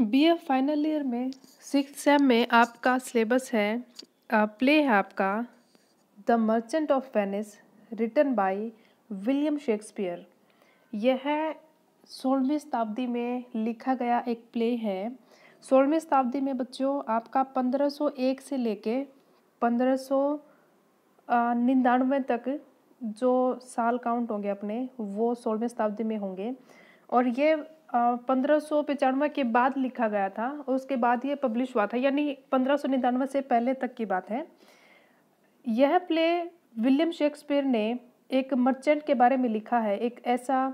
B A final year में six sem में आपका सिलेबस है प्ले है आपका the Merchant of Venice written by William Shakespeare यह सोलहवीं शताब्दी में लिखा गया एक प्ले है सोलहवीं शताब्दी में बच्चों आपका 1501 से लेके पंद्रह सौ तक जो साल काउंट होंगे अपने वो सोलहवीं शताब्दी में होंगे और ये पंद्रह के बाद लिखा गया था और उसके बाद ये पब्लिश हुआ था यानी पंद्रह से पहले तक की बात है यह प्ले विलियम शेक्सपियर ने एक मर्चेंट के बारे में लिखा है एक ऐसा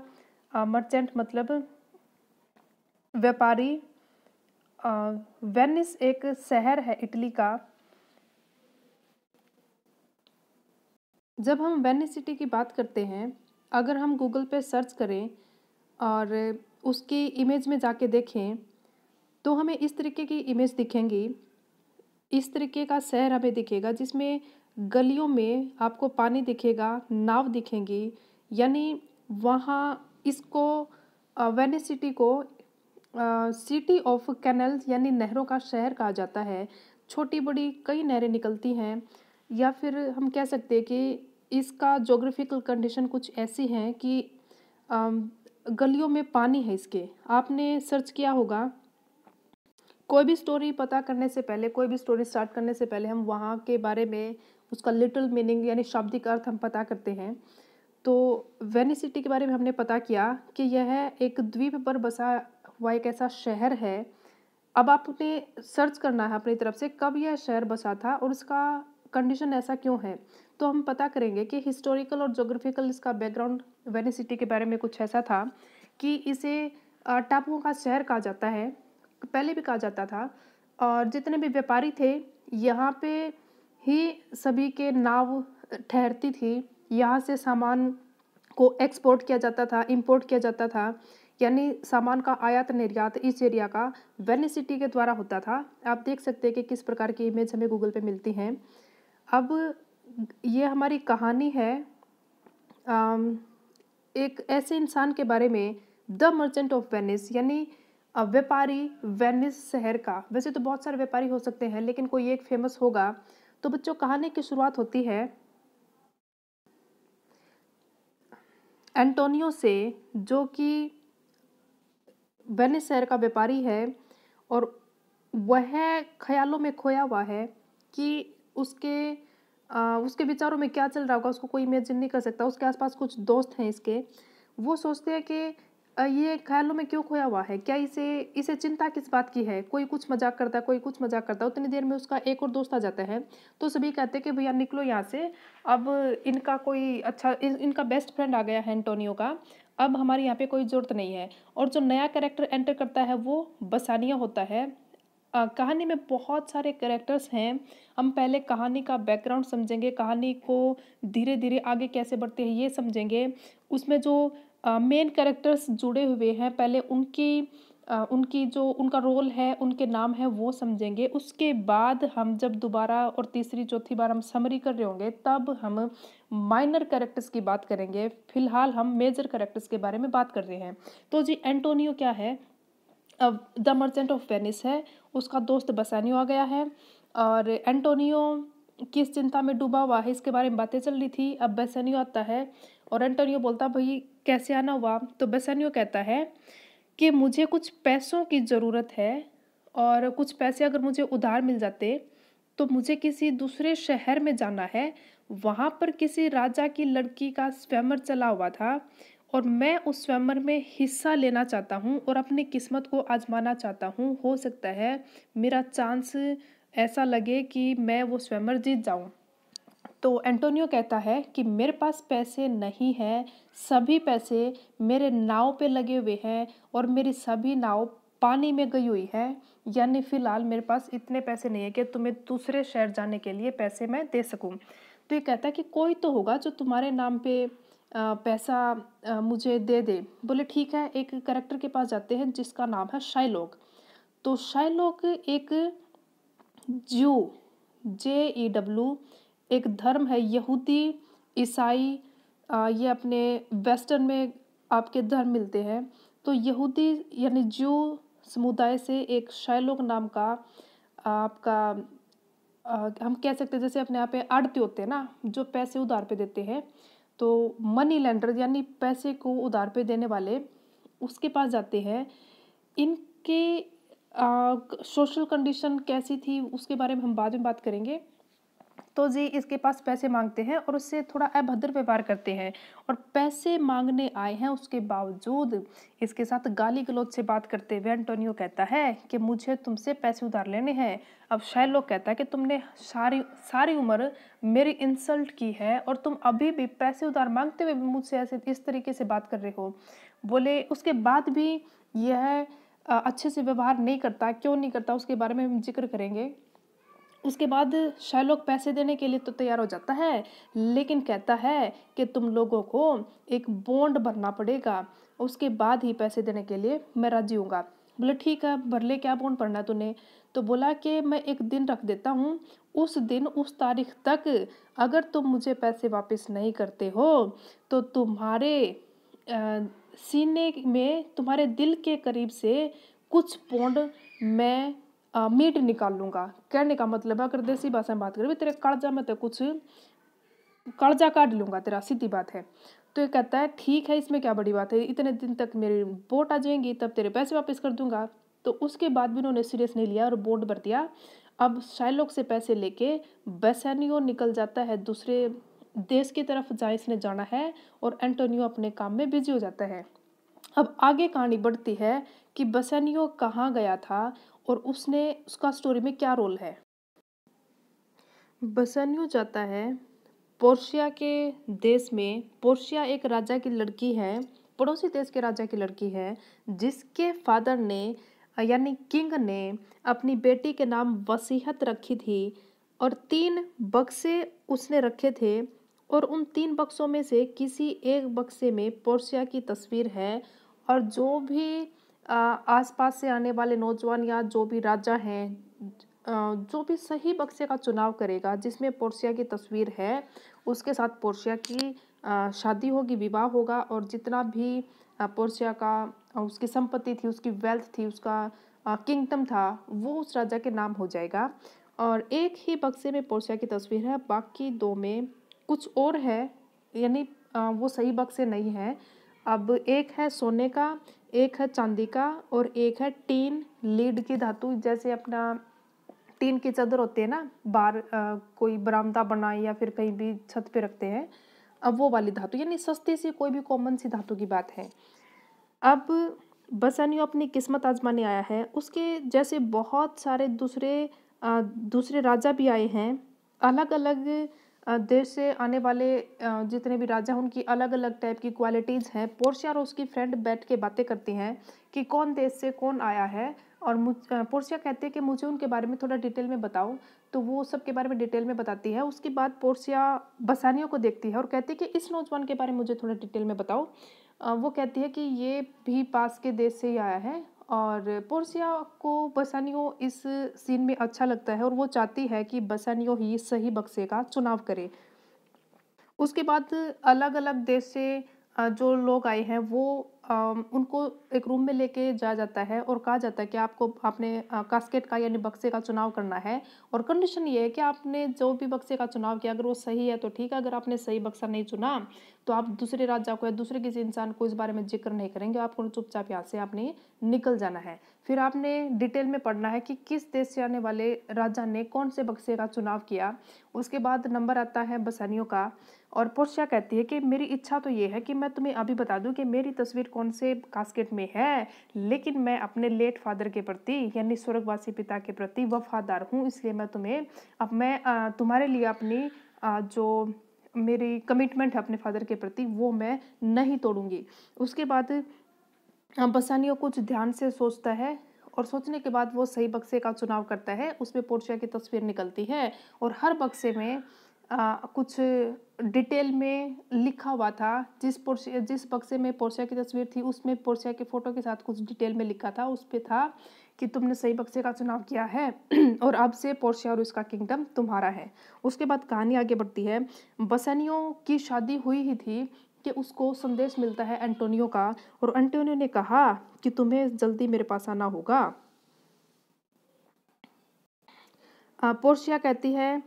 मर्चेंट मतलब व्यापारी वेनिस एक शहर है इटली का जब हम वेनिस सिटी की बात करते हैं अगर हम गूगल पे सर्च करें और उसकी इमेज में जाके देखें तो हमें इस तरीके की इमेज दिखेंगी इस तरीके का शहर हमें दिखेगा जिसमें गलियों में आपको पानी दिखेगा नाव दिखेंगी यानी वहाँ इसको वेनिस सिटी को सिटी ऑफ कैनल्स यानी नहरों का शहर कहा जाता है छोटी बड़ी कई नहरें निकलती हैं या फिर हम कह सकते हैं कि इसका जोग्राफिकल कंडीशन कुछ ऐसी हैं कि गलियों में पानी है इसके आपने सर्च किया होगा कोई भी स्टोरी पता करने से पहले कोई भी स्टोरी स्टार्ट करने से पहले हम वहाँ के बारे में उसका लिटिल मीनिंग यानी शाब्दिक अर्थ हम पता करते हैं तो वेनिस सिटी के बारे में हमने पता किया कि यह एक द्वीप पर बसा हुआ एक ऐसा शहर है अब आपने सर्च करना है अपनी तरफ से कब यह शहर बसा था और उसका कंडीशन ऐसा क्यों है तो हम पता करेंगे कि हिस्टोरिकल और जोग्राफिकल इसका बैकग्राउंड सिटी के बारे में कुछ ऐसा था कि इसे टापुओं का शहर कहा जाता है पहले भी कहा जाता था और जितने भी व्यापारी थे यहाँ पे ही सभी के नाव ठहरती थी यहाँ से सामान को एक्सपोर्ट किया जाता था इंपोर्ट किया जाता था यानी सामान का आयात निर्यात इस एरिया का वेनिस सिटी के द्वारा होता था आप देख सकते हैं कि किस प्रकार की इमेज हमें गूगल पे मिलती हैं अब ये हमारी कहानी है आम, एक ऐसे इंसान के बारे में द मर्चेंट ऑफ वेनिस यानी व्यापारी वेनिस शहर का वैसे तो बहुत सारे व्यापारी हो सकते हैं लेकिन कोई एक फेमस होगा तो बच्चों कहानी की शुरुआत होती है एंटोनियो से जो कि वेनिस शहर का व्यापारी है और वह ख्यालों में खोया हुआ है कि उसके आ, उसके विचारों में क्या चल रहा होगा उसको कोई इमेजिन नहीं कर सकता उसके आसपास कुछ दोस्त हैं इसके वो सोचते हैं कि ये ख्यालों में क्यों खोया हुआ है क्या इसे इसे चिंता किस बात की है कोई कुछ मजाक करता है कोई कुछ मजाक करता है उतनी देर में उसका एक और दोस्त आ जाता है तो सभी कहते हैं कि भैया निकलो यहाँ से अब इनका कोई अच्छा इन, इनका बेस्ट फ्रेंड आ गया है एंटोनियो का अब हमारे यहाँ पे कोई ज़रूरत नहीं है और जो नया कैरेक्टर एंटर करता है वो बसानिया होता है कहानी में बहुत सारे करेक्टर्स हैं हम पहले कहानी का बैकग्राउंड समझेंगे कहानी को धीरे धीरे आगे कैसे बढ़ते हैं ये समझेंगे उसमें जो मेन कैरेक्टर्स जुड़े हुए हैं पहले उनकी उनकी जो उनका रोल है उनके नाम है वो समझेंगे उसके बाद हम जब दोबारा और तीसरी चौथी बार हम समरी कर रहे होंगे तब हम माइनर करेक्टर्स की बात करेंगे फिलहाल हम मेजर करेक्टर्स के बारे में बात कर रहे हैं तो जी एंटोनियो क्या है द मर्चेंट ऑफ वेनिस है उसका दोस्त बसानियो आ गया है और एंटोनियो किस चिंता में डूबा हुआ है इसके बारे में बातें चल रही थी अब बेसानियो आता है और एंटोनियो बोलता भाई कैसे आना हुआ तो बेसानियो कहता है कि मुझे कुछ पैसों की ज़रूरत है और कुछ पैसे अगर मुझे उधार मिल जाते तो मुझे किसी दूसरे शहर में जाना है वहाँ पर किसी राजा की लड़की का स्वैमर चला हुआ था और मैं उस स्वयंवर में हिस्सा लेना चाहता हूँ और अपनी किस्मत को आजमाना चाहता हूँ हो सकता है मेरा चांस ऐसा लगे कि मैं वो स्वयंवर जीत जाऊँ तो एंटोनियो कहता है कि मेरे पास पैसे नहीं हैं सभी पैसे मेरे नाव पे लगे हुए हैं और मेरी सभी नाव पानी में गई हुई है यानी फ़िलहाल मेरे पास इतने पैसे नहीं है कि तुम्हें दूसरे शहर जाने के लिए पैसे मैं दे सकूँ तो ये कहता है कि कोई तो होगा जो तुम्हारे नाम पे पैसा मुझे दे दे बोले ठीक है एक करेक्टर के पास जाते हैं जिसका नाम है शाइलोक तो शाइलोक एक ज्यू जे ई डब्ल्यू एक धर्म है यहूदी ईसाई ये अपने वेस्टर्न में आपके धर्म मिलते हैं तो यहूदी यानी ज्यू समुदाय से एक शैलोक नाम का आपका आ, हम कह सकते हैं जैसे अपने यहाँ पे आड़ती होते हैं ना जो पैसे उधार पे देते हैं तो मनी लेंडर यानी पैसे को उधार पे देने वाले उसके पास जाते हैं इनके सोशल कंडीशन कैसी थी उसके बारे में हम बाद में बात करेंगे तो जी इसके पास पैसे मांगते हैं और उससे थोड़ा अभद्र व्यवहार करते हैं और पैसे मांगने आए हैं उसके बावजूद इसके साथ गाली गलौज से बात करते हुए एंटोनियो कहता है कि मुझे तुमसे पैसे उधार लेने हैं अब लोग कहता है कि तुमने सारी सारी उम्र मेरी इंसल्ट की है और तुम अभी भी पैसे उधार मांगते हुए मुझसे ऐसे इस तरीके से बात कर रहे हो बोले उसके बाद भी यह अच्छे से व्यवहार नहीं करता क्यों नहीं करता उसके बारे में हम जिक्र करेंगे उसके बाद शैलोक पैसे देने के लिए तो तैयार हो जाता है लेकिन कहता है कि तुम लोगों को एक बॉन्ड भरना पड़ेगा उसके बाद ही पैसे देने के लिए मैं राजी हूँगा बोले ठीक है भर ले क्या बॉन्ड भरना तूने तो बोला कि मैं एक दिन रख देता हूँ उस दिन उस तारीख तक अगर तुम मुझे पैसे वापस नहीं करते हो तो तुम्हारे आ, सीने में तुम्हारे दिल के करीब से कुछ पौंड मैं मीट निकाल लूँगा कहने का मतलब है अगर देसी भाषा में बात करें तेरे कर्जा में तो कुछ कर्जा काट लूँगा तेरा सीधी बात है तो ये कहता है ठीक है इसमें क्या बड़ी बात है इतने दिन तक मेरे बोट आ जाएंगी तब तेरे पैसे वापस कर दूंगा तो उसके बाद भी उन्होंने सीरियस नहीं लिया और बोट भर दिया अब शाइलॉक से पैसे लेके बैसानियो निकल जाता है दूसरे देश की तरफ जहाँ इसने जाना है और एंटोनियो अपने काम में बिजी हो जाता है अब आगे कहानी बढ़ती है कि बसैनियो कहाँ गया था और उसने उसका स्टोरी में क्या रोल है बसन्यू जाता है पोर्शिया के देश में पोर्शिया एक राजा की लड़की है पड़ोसी देश के राजा की लड़की है जिसके फादर ने यानी किंग ने अपनी बेटी के नाम वसीहत रखी थी और तीन बक्से उसने रखे थे और उन तीन बक्सों में से किसी एक बक्से में पोर्शिया की तस्वीर है और जो भी आसपास से आने वाले नौजवान या जो भी राजा हैं जो भी सही बक्से का चुनाव करेगा जिसमें पोर्सिया की तस्वीर है उसके साथ पोर्सिया की शादी होगी विवाह होगा और जितना भी पोर्सिया का उसकी संपत्ति थी उसकी वेल्थ थी उसका किंगडम था वो उस राजा के नाम हो जाएगा और एक ही बक्से में पोर्सिया की तस्वीर है बाकी दो में कुछ और है यानी वो सही बक्से नहीं है अब एक है सोने का एक है चांदी का और एक है टीन लीड की धातु जैसे अपना टीन की चादर होती है ना बार आ, कोई बरामदा बनाए या फिर कहीं भी छत पे रखते हैं अब वो वाली धातु यानी सस्ती सी कोई भी कॉमन सी धातु की बात है अब यानी अपनी किस्मत आजमाने आया है उसके जैसे बहुत सारे दूसरे दूसरे राजा भी आए हैं अलग अलग देश से आने वाले जितने भी राजा हैं उनकी अलग अलग टाइप की क्वालिटीज़ हैं पोर्सिया और उसकी फ्रेंड बैठ के बातें करती हैं कि कौन देश से कौन आया है और मुझ पोर्सिया कहती है कि मुझे उनके बारे में थोड़ा डिटेल में बताओ तो वो सब के बारे में डिटेल में बताती है उसके बाद पोर्सिया बसानियों को देखती है और कहती है कि इस नौजवान के बारे में मुझे थोड़ा डिटेल में बताओ वो कहती है कि ये भी पास के देश से ही आया है और पोर्सिया को बसानियो इस सीन में अच्छा लगता है और वो चाहती है कि बसानियो ही सही बक्से का चुनाव करे उसके बाद अलग अलग देश से जो लोग आए हैं वो उनको एक रूम में लेके जाया जाता है और कहा जाता है कि आपको आपने कास्केट का यानी बक्से का चुनाव करना है और कंडीशन ये है कि आपने जो भी बक्से का चुनाव किया अगर वो सही है तो ठीक है अगर आपने सही बक्सा नहीं चुना तो आप दूसरे राजा को या दूसरे किसी इंसान को इस बारे में जिक्र नहीं करेंगे आपको चुपचाप यहाँ से आपने निकल जाना है फिर आपने डिटेल में पढ़ना है कि किस देश से आने वाले राजा ने कौन से बक्से का चुनाव किया उसके बाद नंबर आता है बसानियों का और पोर्शिया कहती है कि मेरी इच्छा तो ये है कि मैं तुम्हें अभी बता दूं कि मेरी तस्वीर कौन से कास्केट में है लेकिन मैं अपने लेट फादर के प्रति यानी स्वर्गवासी पिता के प्रति वफादार हूँ इसलिए मैं तुम्हें अब मैं तुम्हारे लिए अपनी जो मेरी कमिटमेंट है अपने फादर के प्रति वो मैं नहीं तोड़ूंगी उसके बाद बसानियों कुछ ध्यान से सोचता है और सोचने के बाद वो सही बक्से का चुनाव करता है उसमें पोर्शिया की तस्वीर निकलती है और हर बक्से में आ, कुछ डिटेल में लिखा हुआ था जिस पोर्सिया जिस बक्से में पोर्सिया की तस्वीर थी उसमें पोर्सिया के फ़ोटो के साथ कुछ डिटेल में लिखा था उस पर था कि तुमने सही बक्से का चुनाव किया है और अब से पोर्सिया और उसका किंगडम तुम्हारा है उसके बाद कहानी आगे बढ़ती है बसनियों की शादी हुई ही थी कि उसको संदेश मिलता है एंटोनियो का और एंटोनियो ने कहा कि तुम्हें जल्दी मेरे पास आना होगा पोर्सिया कहती है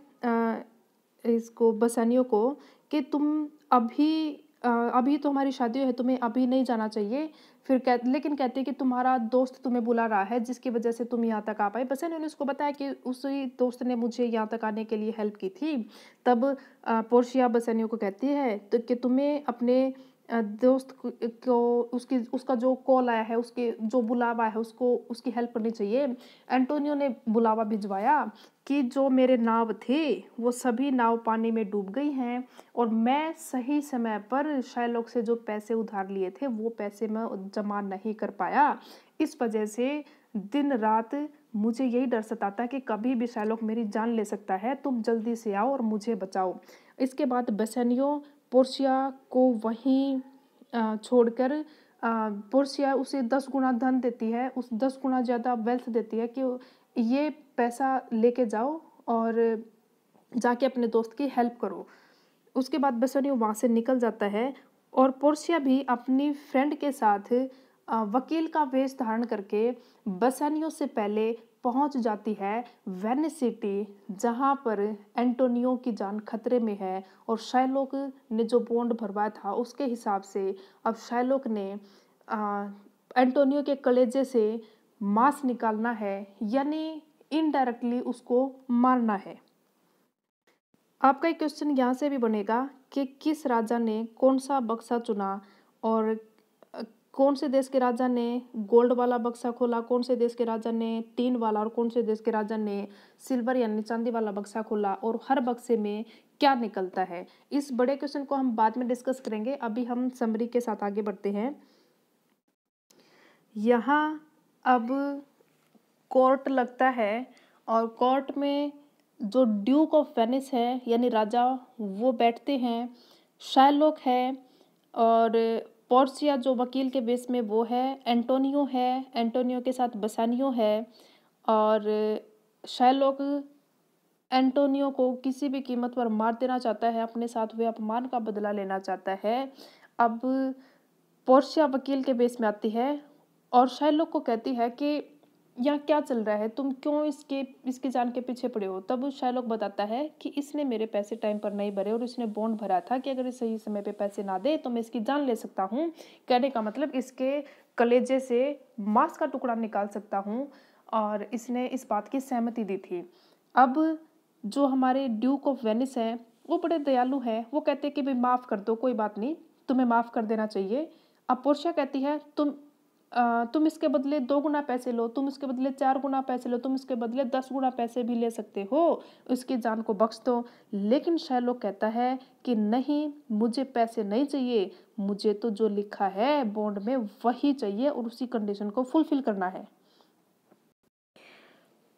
इसको बसानियों को कि तुम अभी अभी तो हमारी शादी है तुम्हें अभी नहीं जाना चाहिए फिर कह लेकिन कहते हैं कि तुम्हारा दोस्त तुम्हें बुला रहा है जिसकी वजह से तुम यहाँ तक आ पाए बस ने उसको बताया कि उसी दोस्त ने मुझे यहाँ तक आने के लिए हेल्प की थी तब पोर्शिया बसैनियों को कहती है तो कि तुम्हें अपने दोस्त को तो उसकी उसका जो कॉल आया है उसके जो बुलावा है उसको उसकी हेल्प करनी चाहिए एंटोनियो ने बुलावा भिजवाया कि जो मेरे नाव थे वो सभी नाव पानी में डूब गई हैं और मैं सही समय पर शायलोक से जो पैसे उधार लिए थे वो पैसे मैं जमा नहीं कर पाया इस वजह से दिन रात मुझे यही डर सताता था कि कभी भी शायलोक मेरी जान ले सकता है तुम जल्दी से आओ और मुझे बचाओ इसके बाद बेसैनियो पोर्सिया को वहीं छोड़कर पोर्सिया उसे दस गुना धन देती है उस दस गुना ज़्यादा वेल्थ देती है कि ये पैसा लेके जाओ और जाके अपने दोस्त की हेल्प करो उसके बाद बेसनियो वहाँ से निकल जाता है और पोर्सिया भी अपनी फ्रेंड के साथ वकील का वेश धारण करके बसानियों से पहले पहुंच जाती है वेनिस सिटी जहां पर एंटोनियो की जान खतरे में है और शैलोक ने जो बॉन्ड भरवाया था उसके हिसाब से अब शैलोक ने आ, एंटोनियो के कलेजे से मांस निकालना है यानी इनडायरेक्टली उसको मारना है आपका एक क्वेश्चन यहाँ से भी बनेगा कि किस राजा ने कौन सा बक्सा चुना और कौन से देश के राजा ने गोल्ड वाला बक्सा खोला कौन से देश के राजा ने टीन वाला और कौन से देश के राजा ने सिल्वर यानी चांदी वाला बक्सा खोला और हर बक्से में क्या निकलता है इस बड़े क्वेश्चन को हम बाद में डिस्कस करेंगे अभी हम समरी के साथ आगे बढ़ते हैं यहाँ अब कोर्ट लगता है और कोर्ट में जो ड्यूक ऑफ वेनिस है यानी राजा वो बैठते हैं शायलोक है और पोर्सिया जो वकील के बेस में वो है एंटोनियो है एंटोनियो के साथ बसानियो है और शैलोक एंटोनियो को किसी भी कीमत पर मार देना चाहता है अपने साथ हुए अपमान का बदला लेना चाहता है अब पोर्सिया वकील के बेस में आती है और शैलोक को कहती है कि यहाँ क्या चल रहा है तुम क्यों इसके इसके जान के पीछे पड़े हो तब शायलोक बताता है कि इसने मेरे पैसे टाइम पर नहीं भरे और इसने बॉन्ड भरा था कि अगर सही समय पे पैसे ना दे तो मैं इसकी जान ले सकता हूँ कहने का मतलब इसके कलेजे से मांस का टुकड़ा निकाल सकता हूँ और इसने इस बात की सहमति दी थी अब जो हमारे ड्यूक ऑफ वेनिस हैं वो बड़े दयालु हैं वो कहते हैं कि भाई माफ़ कर दो कोई बात नहीं तुम्हें माफ़ कर देना चाहिए अब पोर्शा कहती है तुम तुम इसके बदले दो गुना पैसे लो तुम इसके बदले चार गुना पैसे लो तुम इसके बदले दस गुना पैसे भी ले सकते हो उसकी जान को बख्श दो लेकिन शैलो कहता है कि नहीं मुझे पैसे नहीं चाहिए मुझे तो जो लिखा है बॉन्ड में वही चाहिए और उसी कंडीशन को फुलफिल करना है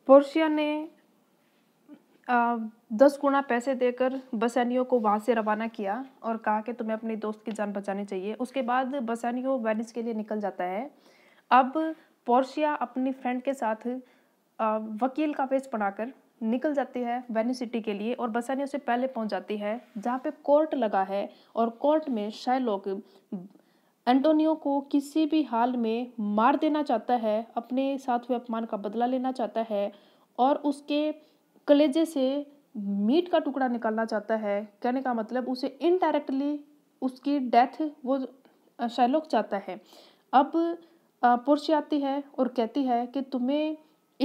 पोर्शिया ने दस गुना पैसे देकर बसैनियों को वहाँ से रवाना किया और कहा कि तुम्हें अपने दोस्त की जान बचानी चाहिए उसके बाद बसैनियो वेनिस के लिए निकल जाता है अब पोर्शिया अपनी फ्रेंड के साथ वकील का फेस बनाकर निकल जाती है वेनिस सिटी के लिए और बसैनियो से पहले पहुंच जाती है जहाँ पे कोर्ट लगा है और कोर्ट में लोग एंटोनियो को किसी भी हाल में मार देना चाहता है अपने साथ हुए अपमान का बदला लेना चाहता है और उसके कलेजे से मीट का टुकड़ा निकालना चाहता है कहने का मतलब उसे इनडायरेक्टली उसकी डेथ वो शैलोक चाहता है अब पुरुष आती है और कहती है कि तुम्हें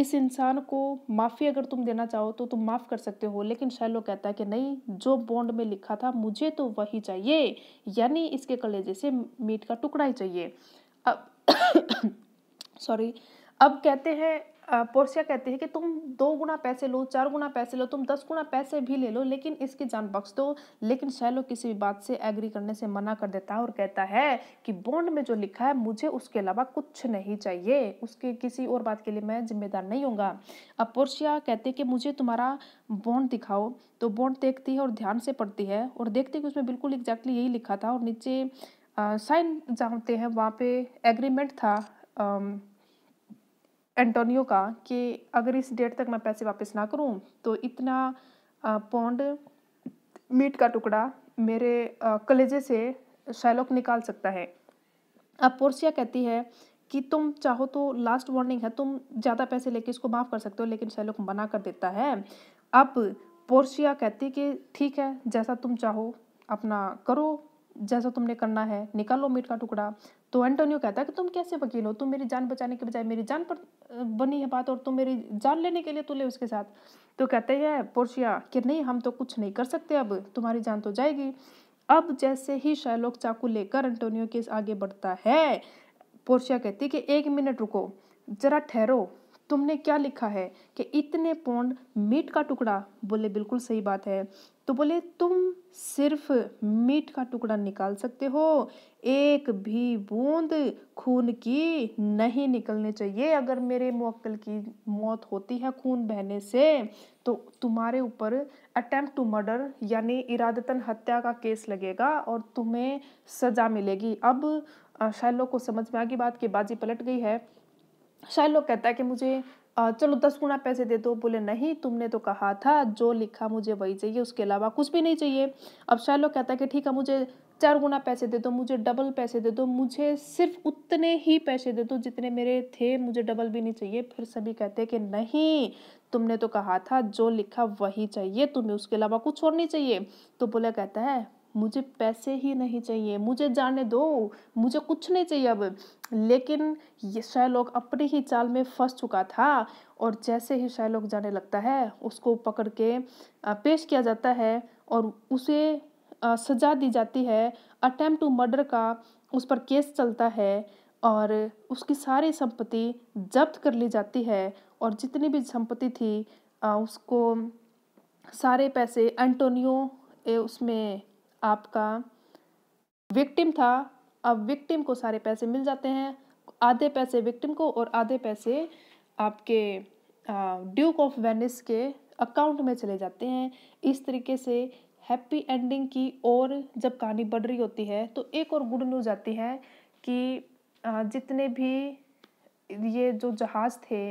इस इंसान को माफ़ी अगर तुम देना चाहो तो तुम माफ़ कर सकते हो लेकिन शैलो कहता है कि नहीं जो बॉन्ड में लिखा था मुझे तो वही चाहिए यानी इसके कलेजे से मीट का टुकड़ा ही चाहिए अब सॉरी अब कहते हैं पोर्सिया कहते हैं कि तुम दो गुना पैसे लो चार गुना पैसे लो तुम दस गुना पैसे भी ले लो लेकिन इसकी जान बख्श दो लेकिन शैलो किसी भी बात से एग्री करने से मना कर देता है और कहता है कि बॉन्ड में जो लिखा है मुझे उसके अलावा कुछ नहीं चाहिए उसके किसी और बात के लिए मैं जिम्मेदार नहीं हूँ अब पोर्सिया कहते हैं कि मुझे तुम्हारा बॉन्ड दिखाओ तो बॉन्ड देखती है और ध्यान से पढ़ती है और देखती है कि उसमें बिल्कुल एग्जैक्टली यही लिखा था और नीचे साइन जानते हैं वहाँ पे एग्रीमेंट था एंटोनियो का कि अगर इस डेट तक मैं पैसे वापस ना करूं तो इतना पौंड मीट का टुकड़ा मेरे कलेजे से शैलोक निकाल सकता है अब पोर्सिया कहती है कि तुम चाहो तो लास्ट वार्निंग है तुम ज़्यादा पैसे लेके इसको माफ़ कर सकते हो लेकिन शैलोक मना कर देता है अब पोर्सिया कहती कि ठीक है जैसा तुम चाहो अपना करो जैसा तुमने करना है निकालो मीट का टुकड़ा तो एंटोनियो कहता है कि तुम कैसे वकील हो तुम मेरी जान बचाने के बजाय मेरी जान पर बनी है बात और तुम मेरी जान लेने के लिए तुले उसके साथ तो कहते हैं पोर्शिया कि नहीं हम तो कुछ नहीं कर सकते अब तुम्हारी जान तो जाएगी अब जैसे ही शायलोक चाकू लेकर एंटोनियो के आगे बढ़ता है पोर्शिया कहती है कि एक मिनट रुको जरा ठहरो तुमने क्या लिखा है कि इतने पौंड मीट का टुकड़ा बोले बिल्कुल सही बात है तो बोले तुम सिर्फ मीट का टुकड़ा निकाल सकते हो एक भी बूंद खून की नहीं निकलनी चाहिए अगर मेरे मोक्कल की मौत होती है खून बहने से तो तुम्हारे ऊपर अटेम्प्ट टू मर्डर यानी इरादतन हत्या का केस लगेगा और तुम्हें सज़ा मिलेगी अब शैलो को समझ में आ गई बात कि बाजी पलट गई है शायद लोग कहता है कि मुझे चलो दस गुना पैसे दे दो बोले नहीं तुमने तो कहा था जो लिखा मुझे वही चाहिए उसके अलावा कुछ भी नहीं चाहिए अब शायद लोग कहता है कि ठीक है मुझे चार गुना पैसे दे दो मुझे डबल पैसे दे दो मुझे सिर्फ उतने ही पैसे दे दो जितने मेरे थे मुझे डबल भी नहीं चाहिए फिर सभी कहते हैं कि नहीं तुमने तो कहा था जो लिखा वही चाहिए तुम्हें उसके अलावा कुछ और नहीं चाहिए तो बोला कहता है मुझे पैसे ही नहीं चाहिए मुझे जाने दो मुझे कुछ नहीं चाहिए अब लेकिन ये शैलोक अपनी ही चाल में फंस चुका था और जैसे ही शैलोक जाने लगता है उसको पकड़ के पेश किया जाता है और उसे सजा दी जाती है अटैम्प्ट टू मर्डर का उस पर केस चलता है और उसकी सारी संपत्ति जब्त कर ली जाती है और जितनी भी संपत्ति थी उसको सारे पैसे एंटोनियो उसमें आपका विक्टिम था अब विक्टिम को सारे पैसे मिल जाते हैं आधे पैसे विक्टिम को और आधे पैसे आपके ड्यूक ऑफ वेनिस के अकाउंट में चले जाते हैं इस तरीके से हैप्पी एंडिंग की ओर जब कहानी बढ़ रही होती है तो एक और गुड न्यूज़ आती है कि जितने भी ये जो जहाज़ थे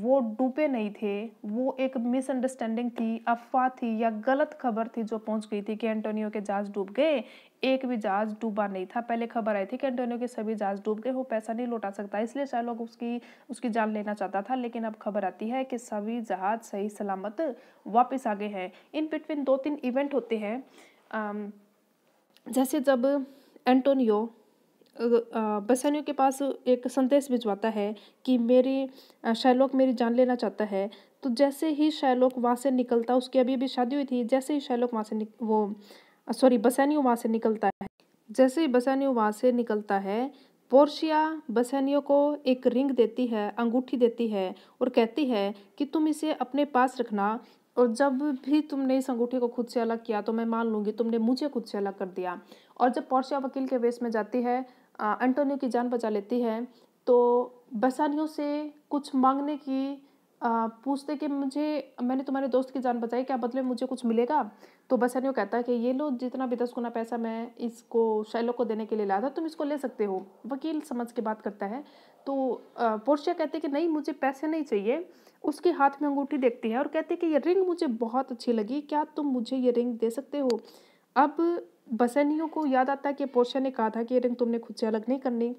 वो डूबे नहीं थे वो एक मिसअंडरस्टैंडिंग थी अफवाह थी या गलत खबर थी जो पहुंच गई थी कि एंटोनियो के जहाज डूब गए एक भी जहाज डूबा नहीं था पहले खबर आई थी कि एंटोनियो के सभी जहाज डूब गए वो पैसा नहीं लौटा सकता इसलिए शायद लोग उसकी उसकी जान लेना चाहता था लेकिन अब खबर आती है कि सभी जहाज सही सलामत वापस आ गए हैं इन बिटवीन दो तीन इवेंट होते हैं जैसे जब एंटोनियो बसानियों के पास एक संदेश भिजवाता है कि मेरी शैलोक मेरी जान लेना चाहता है तो जैसे ही शैलोक वहाँ से निकलता उसकी अभी अभी शादी हुई थी जैसे ही शैलोक वहाँ से वो सॉरी बसैनियो वहाँ से निकलता है जैसे ही बसैनियो वहाँ से निकलता है पोर्शिया बसैनियों को एक रिंग देती है अंगूठी देती है और कहती है कि तुम इसे अपने पास रखना और जब भी तुमने इस अंगूठी को खुद से अलग किया तो मैं मान लूँगी तुमने मुझे खुद से अलग कर दिया और जब पोर्शिया वकील के वेश में जाती है एंटोनियो की जान बचा लेती है तो बसानियों से कुछ मांगने की आ, पूछते कि मुझे मैंने तुम्हारे दोस्त की जान बचाई क्या बदले मुझे कुछ मिलेगा तो बसानियो कहता है कि ये लो जितना भी दस गुना पैसा मैं इसको शैलो को देने के लिए लाया था तुम इसको ले सकते हो वकील समझ के बात करता है तो पोर्शिया कहते कि नहीं मुझे पैसे नहीं चाहिए उसके हाथ में अंगूठी देखती है और कहते कि ये रिंग मुझे बहुत अच्छी लगी क्या तुम मुझे ये रिंग दे सकते हो अब बसनियों को याद आता है कि पोर्शा ने कहा था कि रिंग तुमने खुद से अलग नहीं करनी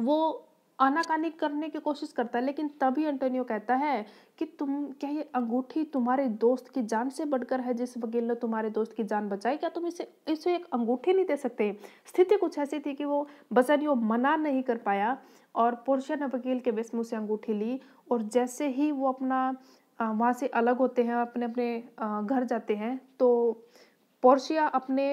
वो आनाकानी करने की कोशिश करता है लेकिन तभी एंटोनियो कहता है कि तुम क्या ये अंगूठी तुम्हारे दोस्त की जान से बढ़कर है जिस बगील ने तुम्हारे दोस्त की जान बचाई क्या तुम इसे इसे एक अंगूठी नहीं दे सकते स्थिति कुछ ऐसी थी कि वो बसनियो मना नहीं कर पाया और पोर्शा ने वकील के विस्म से अंगूठी ली और जैसे ही वो अपना वहाँ से अलग होते हैं अपने अपने घर जाते हैं तो पोर्शिया अपने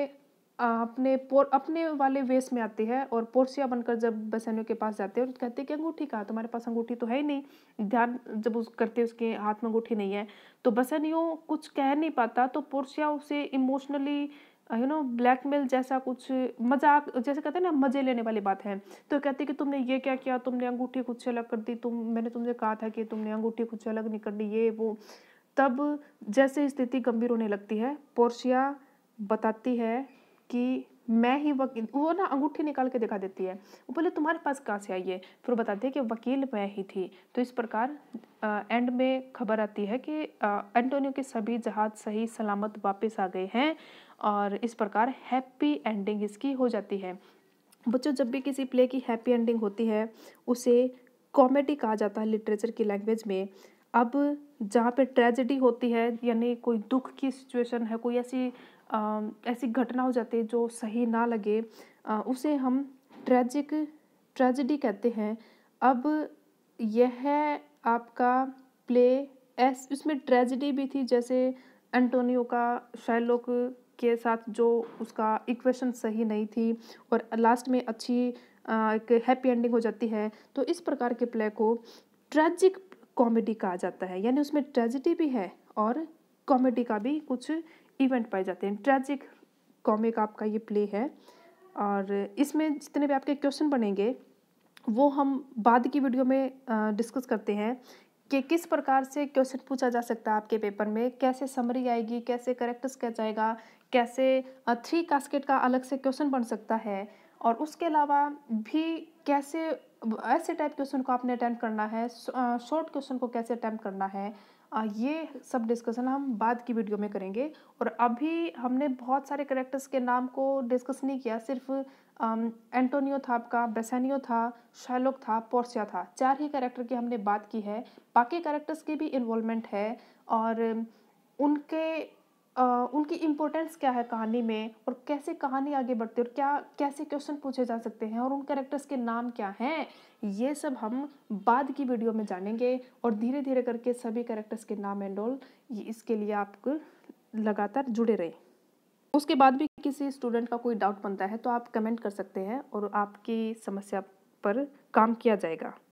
अपने पोर अपने वाले वेश में आती है और पोर्सिया बनकर जब बसैनियों के पास जाते हैं और कहते हैं कि अंगूठी कहा तुम्हारे पास अंगूठी तो है ही नहीं ध्यान जब उस करते उसके हाथ में अंगूठी नहीं है तो बसैनियों कुछ कह नहीं पाता तो पोर्सिया उसे इमोशनली यू नो ब्लैकमेल जैसा कुछ मजाक जैसे कहते हैं ना मज़े लेने वाली बात है तो कहते कि तुमने ये क्या किया तुमने अंगूठी खुद से अलग कर दी तुम मैंने तुमसे कहा था कि तुमने अंगूठी कुछ अलग नहीं कर दी ये वो तब जैसे स्थिति गंभीर होने लगती है पोर्सिया बताती है कि मैं ही वकील वो ना अंगूठी निकाल के दिखा देती है वो बोले तुम्हारे पास कहाँ से आई है फिर बताती है कि वकील मैं ही थी तो इस प्रकार आ, एंड में खबर आती है कि एंटोनियो के सभी जहाज सही सलामत वापस आ गए हैं और इस प्रकार हैप्पी एंडिंग इसकी हो जाती है बच्चों जब भी किसी प्ले की हैप्पी एंडिंग होती है उसे कॉमेडी कहा जाता है लिटरेचर की लैंग्वेज में अब जहाँ पे ट्रेजेडी होती है यानी कोई दुख की सिचुएशन है कोई ऐसी ऐसी घटना हो जाती है जो सही ना लगे उसे हम ट्रेजिक ट्रेजिडी कहते हैं अब यह आपका प्ले एस इसमें ट्रेजिडी भी थी जैसे एंटोनियो का शैलोक के साथ जो उसका इक्वेशन सही नहीं थी और लास्ट में अच्छी एक हैप्पी एंडिंग हो जाती है तो इस प्रकार के प्ले को ट्रेजिक कॉमेडी कहा जाता है यानी उसमें ट्रेजिडी भी है और कॉमेडी का भी कुछ इवेंट पाए जाते हैं ट्रैजिक कॉमिक आपका ये प्ले है और इसमें जितने भी आपके क्वेश्चन बनेंगे वो हम बाद की वीडियो में डिस्कस करते हैं कि किस प्रकार से क्वेश्चन पूछा जा सकता है आपके पेपर में कैसे समरी आएगी कैसे करेक्ट स्केच आएगा कैसे थ्री कास्केट का अलग से क्वेश्चन बन सकता है और उसके अलावा भी कैसे ऐसे टाइप क्वेश्चन को आपने अटैम्प्ट करना है शॉर्ट क्वेश्चन को कैसे अटैम्प्ट करना है ये सब डिस्कशन हम बाद की वीडियो में करेंगे और अभी हमने बहुत सारे करेक्टर्स के नाम को डिस्कस नहीं किया सिर्फ एंटोनियो था आपका बेसानियो था शैलोक था पोर्सिया था चार ही करेक्टर की हमने बात की है बाकी करेक्टर्स की भी इन्वॉल्वमेंट है और उनके उनकी इम्पोर्टेंस क्या है कहानी में और कैसे कहानी आगे बढ़ती है और क्या कैसे क्वेश्चन पूछे जा सकते हैं और उन कैरेक्टर्स के नाम क्या हैं ये सब हम बाद की वीडियो में जानेंगे और धीरे धीरे करके सभी कैरेक्टर्स के नाम एंड ऑल ये इसके लिए आप लगातार जुड़े रहें उसके बाद भी किसी स्टूडेंट का कोई डाउट बनता है तो आप कमेंट कर सकते हैं और आपकी समस्या पर काम किया जाएगा